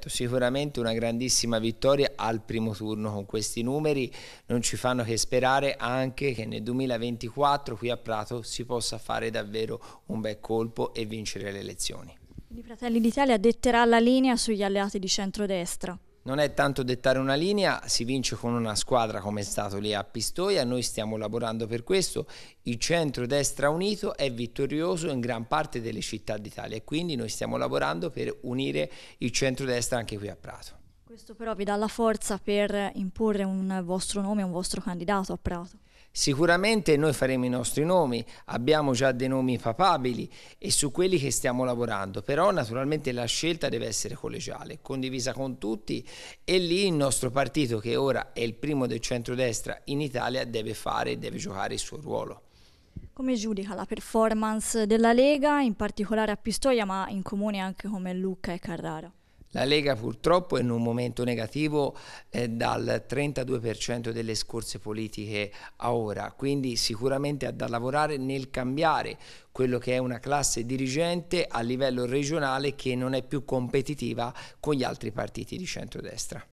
Certo, sicuramente una grandissima vittoria al primo turno con questi numeri, non ci fanno che sperare anche che nel 2024 qui a Prato si possa fare davvero un bel colpo e vincere le elezioni. I Fratelli d'Italia detterà la linea sugli alleati di centrodestra non è tanto dettare una linea, si vince con una squadra come è stato lì a Pistoia, noi stiamo lavorando per questo, il centro-destra unito è vittorioso in gran parte delle città d'Italia e quindi noi stiamo lavorando per unire il centro-destra anche qui a Prato. Questo però vi dà la forza per imporre un vostro nome, un vostro candidato a Prato. Sicuramente noi faremo i nostri nomi, abbiamo già dei nomi papabili e su quelli che stiamo lavorando, però naturalmente la scelta deve essere collegiale, condivisa con tutti e lì il nostro partito che ora è il primo del centrodestra in Italia deve fare e deve giocare il suo ruolo. Come giudica la performance della Lega, in particolare a Pistoia ma in comune anche come Lucca e Carrara? La Lega purtroppo è in un momento negativo eh, dal 32% delle scorse politiche a ora, quindi sicuramente ha da lavorare nel cambiare quello che è una classe dirigente a livello regionale che non è più competitiva con gli altri partiti di centrodestra.